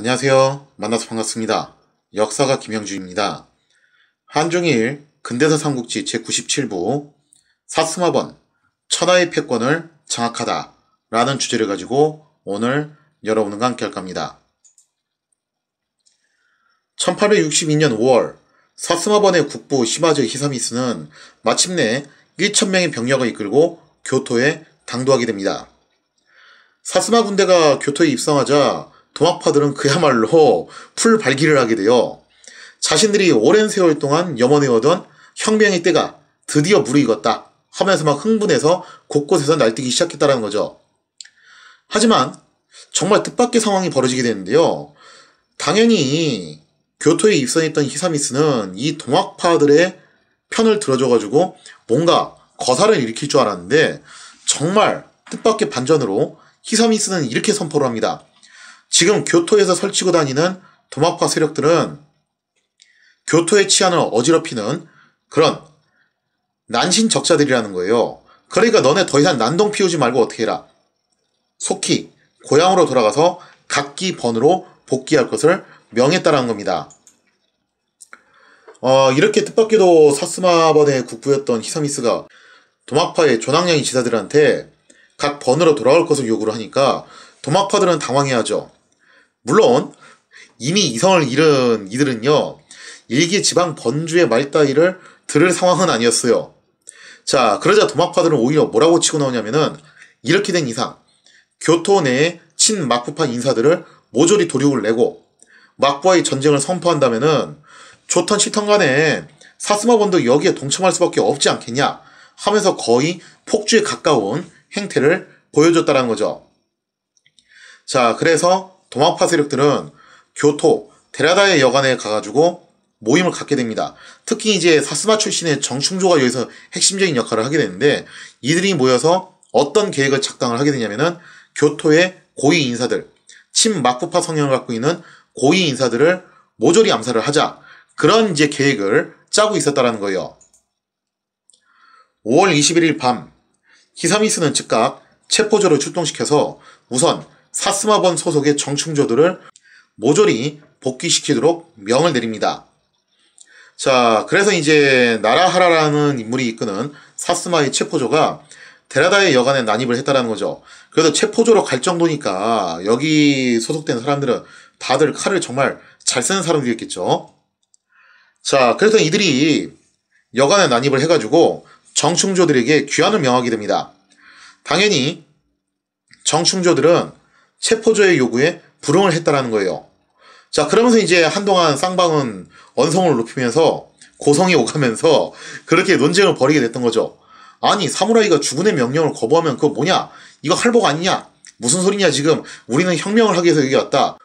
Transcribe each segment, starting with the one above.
안녕하세요. 만나서 반갑습니다. 역사가 김영주입니다. 한중일 근대사 삼국지 제97부 사스마번 천하의 패권을 장악하다 라는 주제를 가지고 오늘 여러분과 함께 할 겁니다. 1862년 5월 사스마번의 국부 시마즈 히사미스는 마침내 1천명의 병력을 이끌고 교토에 당도하게 됩니다. 사스마 군대가 교토에 입성하자 동학파들은 그야말로 풀 발기를 하게 되어 자신들이 오랜 세월 동안 염원해오던 혁명의 때가 드디어 무르익었다 하면서 막 흥분해서 곳곳에서 날뛰기 시작했다라는 거죠. 하지만 정말 뜻밖의 상황이 벌어지게 되는데요. 당연히 교토에 입성했던 히사미스는 이 동학파들의 편을 들어줘가지고 뭔가 거사를 일으킬 줄 알았는데 정말 뜻밖의 반전으로 히사미스는 이렇게 선포를 합니다. 지금 교토에서 설치고 다니는 도마파 세력들은 교토의 치안을 어지럽히는 그런 난신 적자들이라는 거예요. 그러니까 너네 더 이상 난동 피우지 말고 어떻게 해라. 속히 고향으로 돌아가서 각기 번으로 복귀할 것을 명했다라는 겁니다. 어, 이렇게 뜻밖에도 사스마번의 국부였던 히사미스가 도마파의 조낭양이 지사들한테 각 번으로 돌아올 것을 요구를 하니까 도마파들은 당황해하죠. 물론 이미 이성을 잃은 이들은요 일기 지방 번주의 말 따위를 들을 상황은 아니었어요. 자 그러자 도마파들은 오히려 뭐라고 치고 나오냐면은 이렇게 된 이상 교토 내에 친막부파 인사들을 모조리 도륙을 내고 막부와의 전쟁을 선포한다면은 좋던 싫던 간에 사스마본도 여기에 동참할 수밖에 없지 않겠냐 하면서 거의 폭주에 가까운 행태를 보여줬다는 거죠. 자, 그래서 도마파 세력들은 교토, 데라다의 여관에 가가지고 모임을 갖게 됩니다. 특히 이제 사스마 출신의 정충조가 여기서 핵심적인 역할을 하게 되는데 이들이 모여서 어떤 계획을 착당을 하게 되냐면은 교토의 고위 인사들, 친마쿠파 성향을 갖고 있는 고위 인사들을 모조리 암살을 하자 그런 이제 계획을 짜고 있었다라는 거예요. 5월 21일 밤 히사미스는 즉각 체포조를 출동시켜서 우선 사스마번 소속의 정충조들을 모조리 복귀시키도록 명을 내립니다. 자, 그래서 이제 나라하라라는 인물이 이끄는 사스마의 체포조가 데라다의 여간에 난입을 했다라는 거죠. 그래서 체포조로 갈 정도니까 여기 소속된 사람들은 다들 칼을 정말 잘 쓰는 사람들이겠죠. 자, 그래서 이들이 여간에 난입을 해가지고 정충조들에게 귀환을 명하게 됩니다. 당연히 정충조들은 체포조의 요구에 불응을 했다라는 거예요. 자, 그러면서 이제 한동안 쌍방은 언성을 높이면서 고성이 오가면서 그렇게 논쟁을 벌이게 됐던 거죠. 아니, 사무라이가 주군의 명령을 거부하면 그거 뭐냐? 이거 할복 아니냐? 무슨 소리냐, 지금? 우리는 혁명을 하기 위해서 여기 왔다.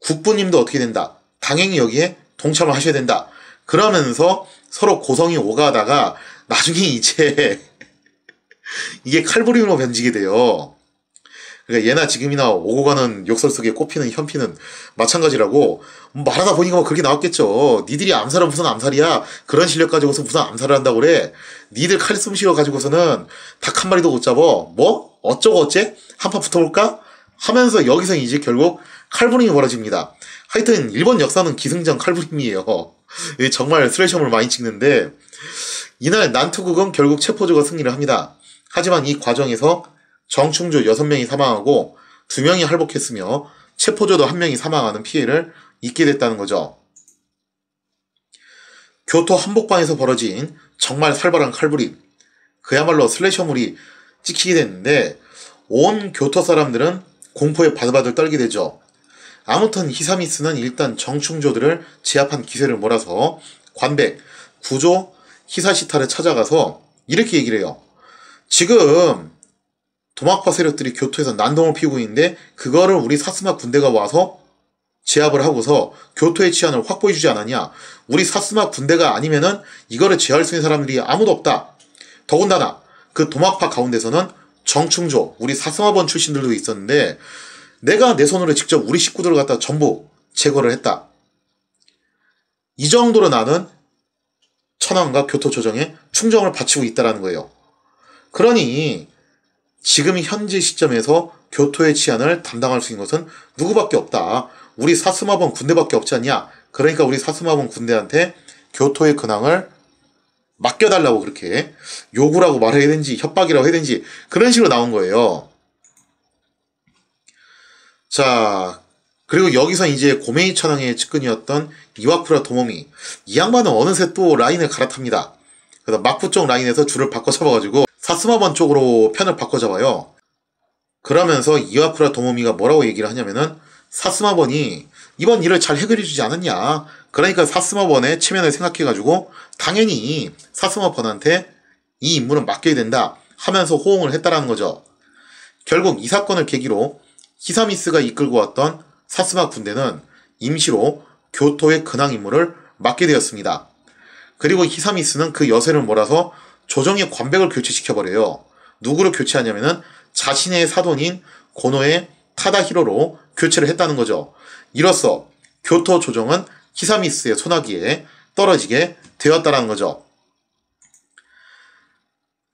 국부님도 어떻게 된다? 당연히 여기에 동참을 하셔야 된다. 그러면서 서로 고성이 오가다가 나중에 이제 이게 칼부림으로 변지게 돼요. 그러니까 예나 지금이나 오고 가는 욕설 속에 꼽히는 현피는 마찬가지라고 말하다 보니까 뭐 그렇게 나왔겠죠. 니들이 암살은 무슨 암살이야? 그런 실력 가지고서 무슨 암살을 한다고 그래? 니들 칼숨 실어 가지고서는 닭 한 마리도 못 잡어. 뭐? 어쩌고 어째? 한 판 붙어볼까? 하면서 여기서 이제 결국 칼부림이 벌어집니다. 하여튼 일본 역사는 기승전 칼부림이에요. 예, 정말 스레셔을 많이 찍는데 이날 난투국은 결국 체포조가 승리를 합니다. 하지만 이 과정에서 정충조 6명이 사망하고 2명이 할복했으며 체포조도 1명이 사망하는 피해를 입게 됐다는 거죠. 교토 한복방에서 벌어진 정말 살벌한 칼부림. 그야말로 슬래셔물이 찍히게 됐는데 온 교토 사람들은 공포에 바들바들 떨게 되죠. 아무튼 히사미스는 일단 정충조들을 제압한 기세를 몰아서 관백, 구조, 히사시타를 찾아가서 이렇게 얘기를 해요. 지금 도마파 세력들이 교토에서 난동을 피우고 있는데 그거를 우리 사스마 군대가 와서 제압을 하고서 교토의 치안을 확보해주지 않았냐. 우리 사스마 군대가 아니면은 이거를 제할 수 있는 사람들이 아무도 없다. 더군다나 그 도마파 가운데서는 정충조, 우리 사스마번 출신들도 있었는데 내가 내 손으로 직접 우리 식구들을 갖다 전부 제거를 했다. 이 정도로 나는 천황과 교토 조정에 충정을 바치고 있다라는 거예요. 그러니 지금 현재 시점에서 교토의 치안을 담당할 수 있는 것은 누구밖에 없다. 우리 사스마번 군대밖에 없지 않냐. 그러니까 우리 사스마번 군대한테 교토의 근황을 맡겨달라고 그렇게 요구라고 말해야 되는지 협박이라고 해야 되는지 그런 식으로 나온 거예요. 자 그리고 여기서 이제 고메이 천왕의 측근이었던 이와쿠라 도모미 이 양반은 어느새 또 라인을 갈아탑니다. 그래서 막부 쪽 라인에서 줄을 바꿔 잡아가지고 사스마번 쪽으로 편을 바꿔잡아요. 그러면서 이와쿠라 도모미가 뭐라고 얘기를 하냐면은 사스마번이 이번 일을 잘 해결해주지 않았냐. 그러니까 사스마번의 체면을 생각해가지고 당연히 사스마번한테 이 임무는 맡겨야 된다 하면서 호응을 했다라는 거죠. 결국 이 사건을 계기로 히사미스가 이끌고 왔던 사스마 군대는 임시로 교토의 근황 임무를 맡게 되었습니다. 그리고 히사미스는 그 여세를 몰아서 조정의 관백을 교체시켜버려요. 누구를 교체하냐면은 자신의 사돈인 고노의 타다히로로 교체를 했다는 거죠. 이로써 교토 조정은 히사미스의 소나기에 떨어지게 되었다라는 거죠.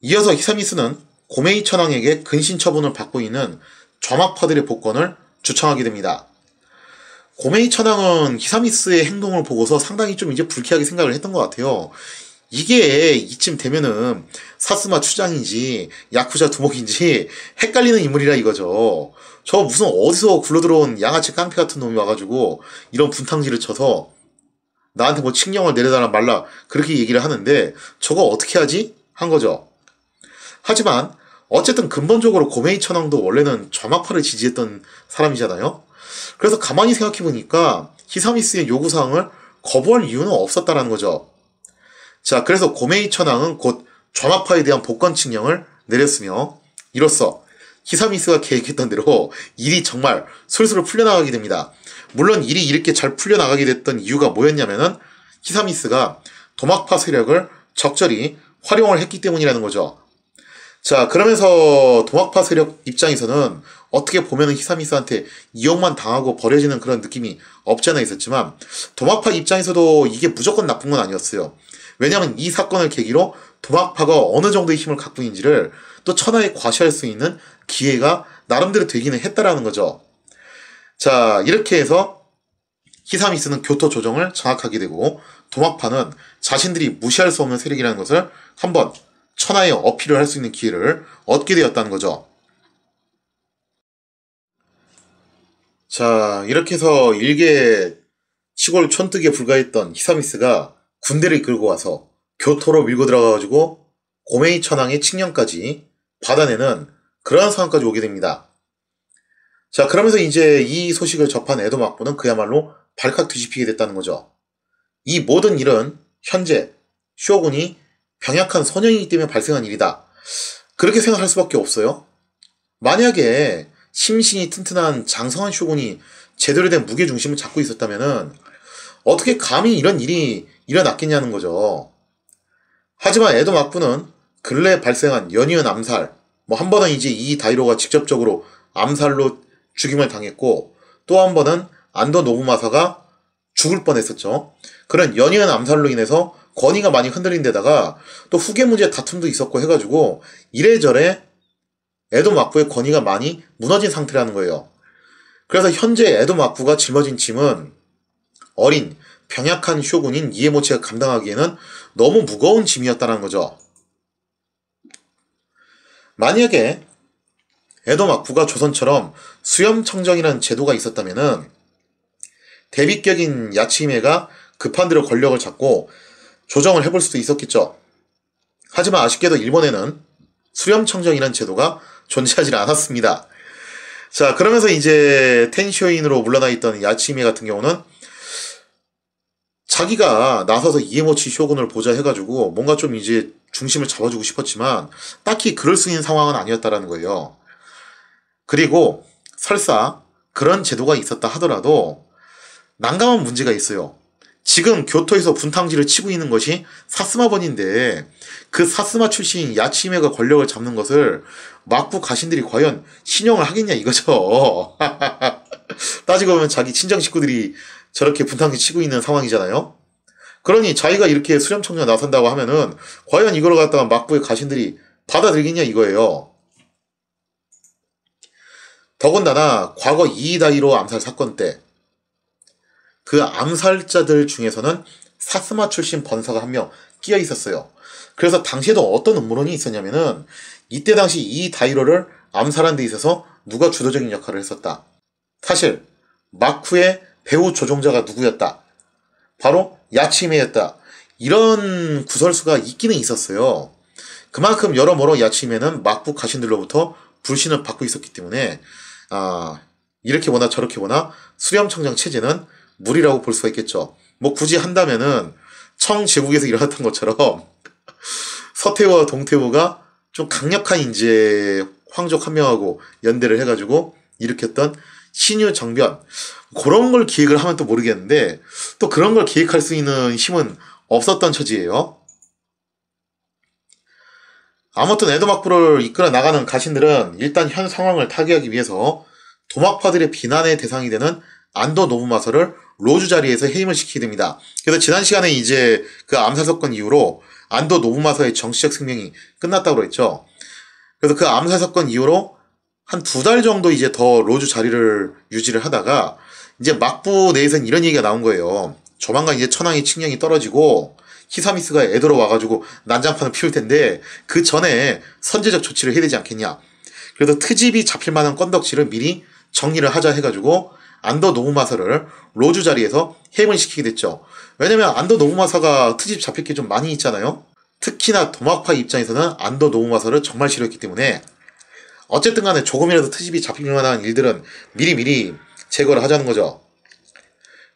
이어서 히사미스는 고메이 천황에게 근신 처분을 받고 있는 좌막파들의 복권을 주청하게 됩니다. 고메이 천황은 히사미스의 행동을 보고서 상당히 좀 이제 불쾌하게 생각을 했던 것 같아요. 이게 이쯤 되면은 사스마 추장인지 야쿠자 두목인지 헷갈리는 인물이라 이거죠. 저 무슨 어디서 굴러들어온 양아치 깡패 같은 놈이 와가지고 이런 분탕질을 쳐서 나한테 뭐 칙령을 내려달라 말라 그렇게 얘기를 하는데 저거 어떻게 하지? 한 거죠. 하지만 어쨌든 근본적으로 고메이 천황도 원래는 좌막파를 지지했던 사람이잖아요. 그래서 가만히 생각해보니까 히사미스의 요구사항을 거부할 이유는 없었다라는 거죠. 자, 그래서 고메이 천황은 곧 좌마파에 대한 복권 칙령을 내렸으며 이로써 히사미스가 계획했던 대로 일이 정말 술술 풀려나가게 됩니다. 물론 일이 이렇게 잘 풀려나가게 됐던 이유가 뭐였냐면은 히사미스가 도막파 세력을 적절히 활용을 했기 때문이라는 거죠. 자, 그러면서 도막파 세력 입장에서는 어떻게 보면은 히사미스한테 이용만 당하고 버려지는 그런 느낌이 없지 않아 있었지만 도막파 입장에서도 이게 무조건 나쁜 건 아니었어요. 왜냐하면 이 사건을 계기로 도박파가 어느 정도의 힘을 갖고 있는지를 또 천하에 과시할 수 있는 기회가 나름대로 되기는 했다라는 거죠. 자, 이렇게 해서 히사미스는 교토 조정을 장악하게 되고 도막파는 자신들이 무시할 수 없는 세력이라는 것을 한번 천하에 어필을 할 수 있는 기회를 얻게 되었다는 거죠. 자, 이렇게 해서 일개 시골 촌뜨기에 불과했던 히사미스가 군대를 끌고 와서 교토로 밀고 들어가가지고 고메이 천황의 칙령까지 받아내는 그러한 상황까지 오게 됩니다. 자 그러면서 이제 이 소식을 접한 에도 막부는 그야말로 발칵 뒤집히게 됐다는 거죠. 이 모든 일은 현재 쇼군이 병약한 선영이기 때문에 발생한 일이다. 그렇게 생각할 수밖에 없어요. 만약에 심신이 튼튼한 장성한 쇼군이 제대로 된 무게중심을 잡고 있었다면 어떻게 감히 이런 일이 일어났겠냐는 거죠. 하지만 에덤 마크는 근래 발생한 연이은 암살, 뭐 한 번은 이제 이 다이로가 직접적으로 암살로 죽임을 당했고 또 한 번은 안더 노부마사가 죽을 뻔했었죠. 그런 연이은 암살로 인해서 권위가 많이 흔들린 데다가 또 후계 문제 다툼도 있었고 해가지고 이래저래 에도마부의 권위가 많이 무너진 상태라는 거예요. 그래서 현재 에도마부가 짊어진 짐은 어린 병약한 쇼군인 이에모치가 감당하기에는 너무 무거운 짐이었다는 거죠. 만약에 에도 막부가 조선처럼 수염청정이라는 제도가 있었다면은 대비격인 야치히메가 급한 대로 권력을 잡고 조정을 해볼 수도 있었겠죠. 하지만 아쉽게도 일본에는 수렴청정이라는 제도가 존재하지 않았습니다. 자, 그러면서 이제 텐쇼인으로 물러나 있던 야치히메 같은 경우는 자기가 나서서 이에모치 쇼군을 보자 해가지고 뭔가 좀 이제 중심을 잡아주고 싶었지만 딱히 그럴 수 있는 상황은 아니었다라는 거예요. 그리고 설사 그런 제도가 있었다 하더라도 난감한 문제가 있어요. 지금 교토에서 분탕질을 치고 있는 것이 사스마번인데 그 사스마 출신 야치메가 권력을 잡는 것을 막부 가신들이 과연 신용을 하겠냐 이거죠. 따지고 보면 자기 친정 식구들이 저렇게 분탕기 치고 있는 상황이잖아요. 그러니 자기가 이렇게 수렴 청년 나선다고 하면은 과연 이걸 갖다가 막부의 가신들이 받아들이겠냐 이거예요. 더군다나 과거 이이다이로 암살 사건 때 그 암살자들 중에서는 사스마 출신 번사가 한 명 끼어 있었어요. 그래서 당시에도 어떤 음모론이 있었냐면은 이때 당시 이다이로를 암살한 데 있어서 누가 주도적인 역할을 했었다. 사실 마쿠의 배우 조종자가 누구였다. 바로 야치메였다. 이런 구설수가 있기는 있었어요. 그만큼 여러모로 야치메는 막부 가신들로부터 불신을 받고 있었기 때문에 아, 이렇게 보나 저렇게 보나 수렴청장 체제는 무리라고 볼 수가 있겠죠. 뭐 굳이 한다면은 청제국에서 일어났던 것처럼 서태후와 동태후가 좀 강력한 인제 황족 한 명하고 연대를 해가지고 일으켰던 신유 정변 그런 걸 기획을 하면 또 모르겠는데 또 그런 걸 기획할 수 있는 힘은 없었던 처지예요. 아무튼 에도막부를 이끌어 나가는 가신들은 일단 현 상황을 타개하기 위해서 도막파들의 비난의 대상이 되는 안도 노부마서를 로즈 자리에서 해임을 시키게 됩니다. 그래서 지난 시간에 이제 그 암살 사건 이후로 안도 노부마서의 정치적 생명이 끝났다고 그랬죠. 그래서 그 암살 사건 이후로 한두달 정도 이제 더 로즈 자리를 유지를 하다가 이제 막부 내에서는 이런 얘기가 나온 거예요. 조만간 이제 천황의측량이 떨어지고 히사미스가 애들어 와가지고 난장판을 피울 텐데 그 전에 선제적 조치를 해야 되지 않겠냐. 그래서 트집이 잡힐 만한 건덕지를 미리 정리를 하자 해가지고 안더 노무마사를 로즈 자리에서 해임을 시키게 됐죠. 왜냐면 안더 노무마사가 트집 잡힐 게 좀 많이 있잖아요. 특히나 도마파 입장에서는 안더 노무마사를 정말 싫어했기 때문에 어쨌든 간에 조금이라도 트집이 잡힐 만한 일들은 미리미리 제거를 하자는 거죠.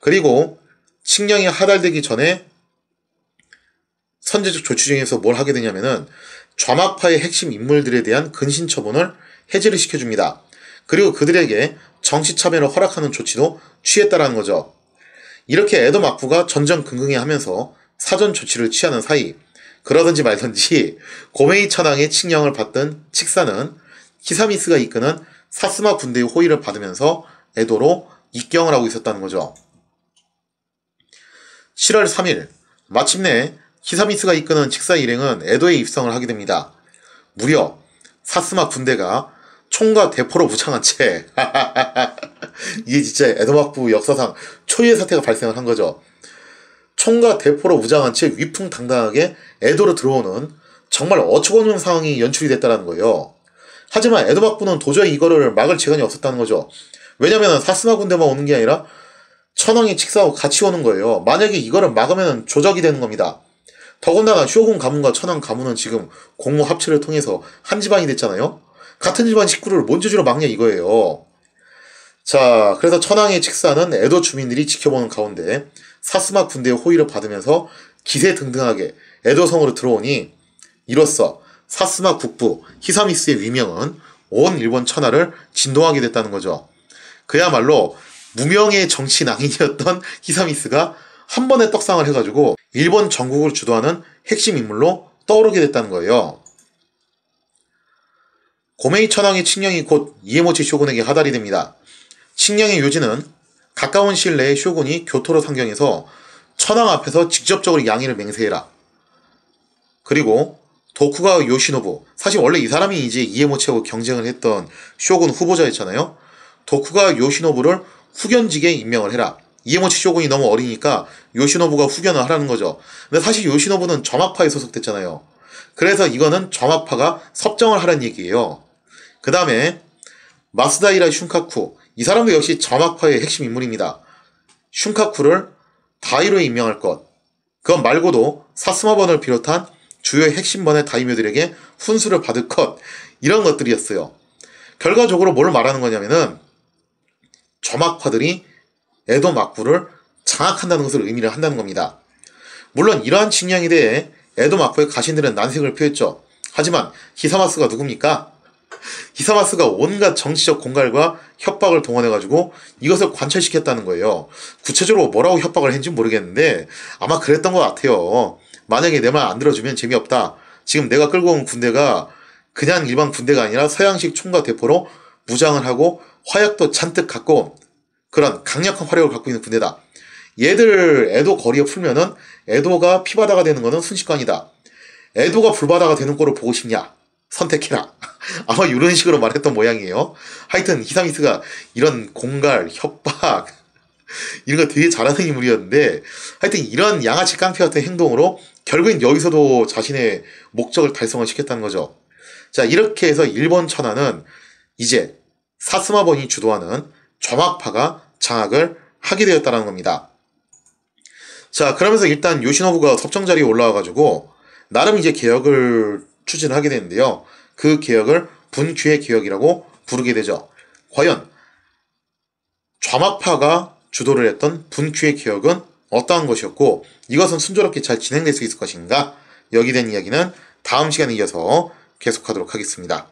그리고 식량이 하달되기 전에 선제적 조치 중에서 뭘 하게 되냐면은 좌막파의 핵심 인물들에 대한 근신 처분을 해제를 시켜줍니다. 그리고 그들에게 정치 참여를 허락하는 조치도 취했다라는 거죠. 이렇게 에도 악부가 전전긍긍해 하면서 사전 조치를 취하는 사이 그러든지 말든지 고메이 천황의 칙령을 받던 칙사는 히사미스가 이끄는 사스마 군대의 호의를 받으면서 에도로 입경을 하고 있었다는 거죠. 7월 3일 마침내 히사미스가 이끄는 직사 일행은 에도에 입성을 하게 됩니다. 무려 사스마 군대가 총과 대포로 무장한 채 이게 진짜 에도 막부 역사상 초유의 사태가 발생을 한 거죠. 총과 대포로 무장한 채 위풍당당하게 에도로 들어오는 정말 어처구니없는 상황이 연출이 됐다는 거예요. 하지만 에드박부는 도저히 이거를 막을 재간이 없었다는 거죠. 왜냐면 사스마 군대만 오는 게 아니라 천황이 칙사하고 같이 오는 거예요. 만약에 이거를 막으면 조작이 되는 겁니다. 더군다나 쇼군 가문과 천황 가문은 지금 공모 합체를 통해서 한 집안이 됐잖아요. 같은 집안 식구를 뭔 재주로 막냐 이거예요. 자, 그래서 천황의 칙사는 에도 주민들이 지켜보는 가운데 사스마 군대의 호의를 받으면서 기세 등등하게 에도성으로 들어오니 이로써 사스나 국부 히사미스의 위명은 온 일본 천하를 진동하게 됐다는 거죠. 그야말로 무명의 정치 낭인이었던 히사미스가 한 번에 떡상을 해가지고 일본 전국을 주도하는 핵심 인물로 떠오르게 됐다는 거예요. 고메이 천황의 칙령이 곧 이에모치 쇼군에게 하달이 됩니다. 칙령의 요지는 가까운 시일 내에 쇼군이 교토로 상경해서 천황 앞에서 직접적으로 양해를 맹세해라. 그리고 도쿠가 와 요시노부 사실 원래 이 사람이 이제 이에모체하고 경쟁을 했던 쇼군 후보자였잖아요. 도쿠가 와 요시노부를 후견직에 임명을 해라. 이에모치 쇼군이 너무 어리니까 요시노부가 후견을 하라는 거죠. 근데 사실 요시노부는 점화파에 소속됐잖아요. 그래서 이거는 점화파가 섭정을 하라는 얘기예요. 그 다음에 마스다이라 슌카쿠 이 사람도 역시 점화파의 핵심 인물입니다. 슌카쿠를 다이로 임명할 것. 그건 말고도 사스마번을 비롯한 주요 핵심번의 다이묘들에게 훈수를 받을 것 이런 것들이었어요. 결과적으로 뭘 말하는 거냐면은 점막파들이 에도 막부를 장악한다는 것을 의미를 한다는 겁니다. 물론 이러한 측량에 대해 에도 막부의 가신들은 난색을 표했죠. 하지만 히사마스가 누굽니까? 히사마스가 온갖 정치적 공갈과 협박을 동원해가지고 이것을 관철시켰다는 거예요. 구체적으로 뭐라고 협박을 했는지 모르겠는데 아마 그랬던 것 같아요. 만약에 내 말 안 들어주면 재미없다. 지금 내가 끌고 온 군대가 그냥 일반 군대가 아니라 서양식 총과 대포로 무장을 하고 화약도 잔뜩 갖고 그런 강력한 화력을 갖고 있는 군대다. 얘들 애도 거리에 풀면은 애도가 피바다가 되는 것은 순식간이다. 애도가 불바다가 되는 꼴을 보고 싶냐? 선택해라. 아마 이런 식으로 말했던 모양이에요. 하여튼 히사미스가 이런 공갈, 협박 이런 거 되게 잘하는 인물이었는데 하여튼 이런 양아치 깡패 같은 행동으로 결국엔 여기서도 자신의 목적을 달성을 시켰다는 거죠. 자, 이렇게 해서 일본 천하는 이제 사스마본이 주도하는 좌막파가 장악을 하게 되었다는 겁니다. 자, 그러면서 일단 요시노부가 섭정 자리에 올라와가지고 나름 이제 개혁을 추진 하게 되는데요. 그 개혁을 분규의 개혁이라고 부르게 되죠. 과연 좌막파가 주도를 했던 분규의 개혁은 어떠한 것이었고 이것은 순조롭게 잘 진행될 수 있을 것인가 여기 된 이야기는 다음 시간에 이어서 계속하도록 하겠습니다.